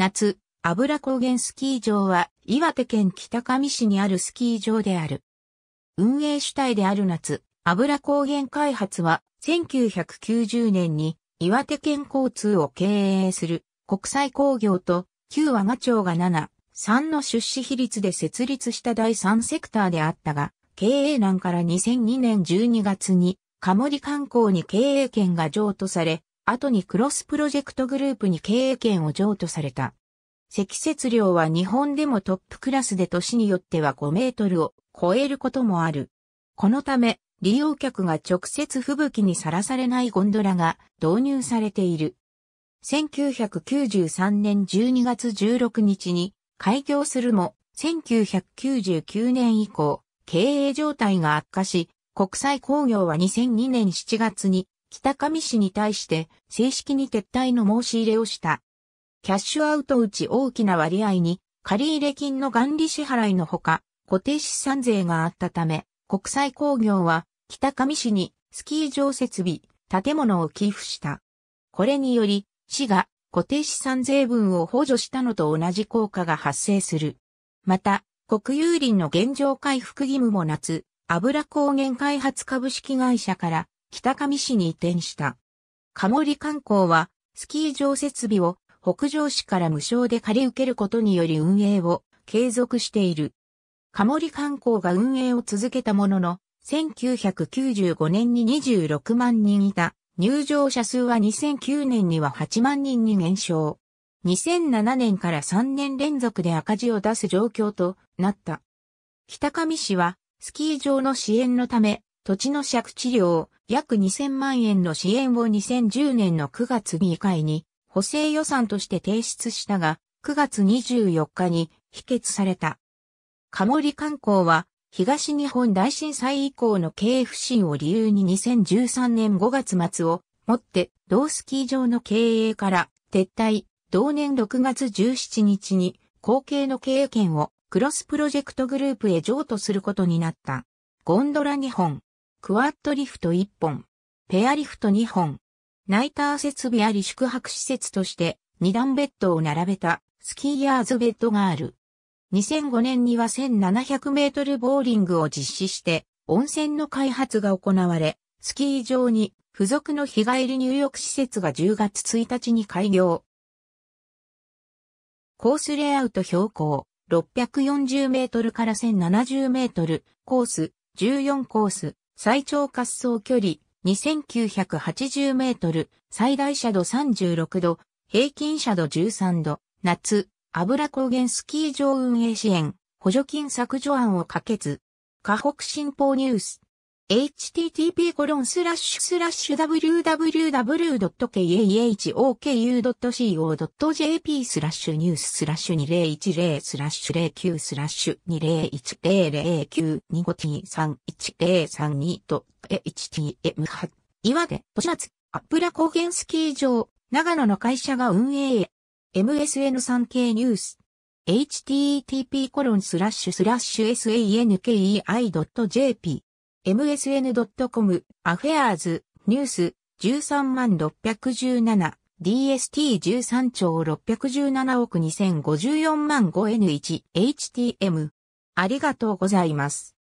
夏、油高原スキー場は岩手県北上市にあるスキー場である。運営主体である夏、油高原開発は1990年に岩手県交通を経営する国際工業と旧和賀町が7、3の出資比率で設立した第3セクターであったが、経営難から2002年12月に、カモリ観光に経営権が譲渡され、後にクロスプロジェクトグループに経営権を譲渡された。積雪量は日本でもトップクラスで年によっては5メートルを超えることもある。このため、利用客が直接吹雪にさらされないゴンドラが導入されている。1993年12月16日に開業するも、1999年以降、経営状態が悪化し、国際工業は2002年7月に北上市に対して正式に撤退の申し入れをした。キャッシュアウトうち大きな割合に借入金の元利支払いのほか固定資産税があったため国際工業は北上市にスキー場設備、建物を寄付した。これにより市が固定資産税分を補助したのと同じ効果が発生する。また、国有林の現状回復義務も夏、油高原開発株式会社から北上市に移転した。カモリ観光は、スキー場設備を北上市から無償で借り受けることにより運営を継続している。カモリ観光が運営を続けたものの、1995年に26万人いた。入場者数は2009年には8万人に減少。2007年から3年連続で赤字を出す状況となった。北上市はスキー場の支援のため土地の借地料約2000万円の支援を2010年の9月議会に補正予算として提出したが、9月24日に否決された。カモリ観光は東日本大震災以降の経営不振を理由に2013年5月末をもって同スキー場の経営から撤退、同年6月17日に後継の経営権をクロスプロジェクトグループへ譲渡することになった。ゴンドラ日本、クワッドリフト1本、ペアリフト2本、ナイター設備あり宿泊施設として2段ベッドを並べたスキーヤーズベッドがある。2005年には1700メートルボーリングを実施して温泉の開発が行われ、スキー場に付属の日帰り入浴施設が10月1日に開業。コースレイアウト標高640メートルから1070メートル、コース14コース、最長滑走距離2980メートル、最大斜度36度、平均斜度13度、夏、油高原スキー場運営支援、補助金削除案を可決。河北新報ニュース。http://www.kahoku.co.jp スラッシュニューススラッシュ2010スラッシュ09スラッシュ 20100925231032.htm8 岩手、都市夏、アップラ高原スキー場、長野の会社が運営 MSN3 k ニュース。http://sankei.jp msn.com、アフェアーズ、ニュース、13万 617DST 13兆617億2054万 5N1HTM ありがとうございます。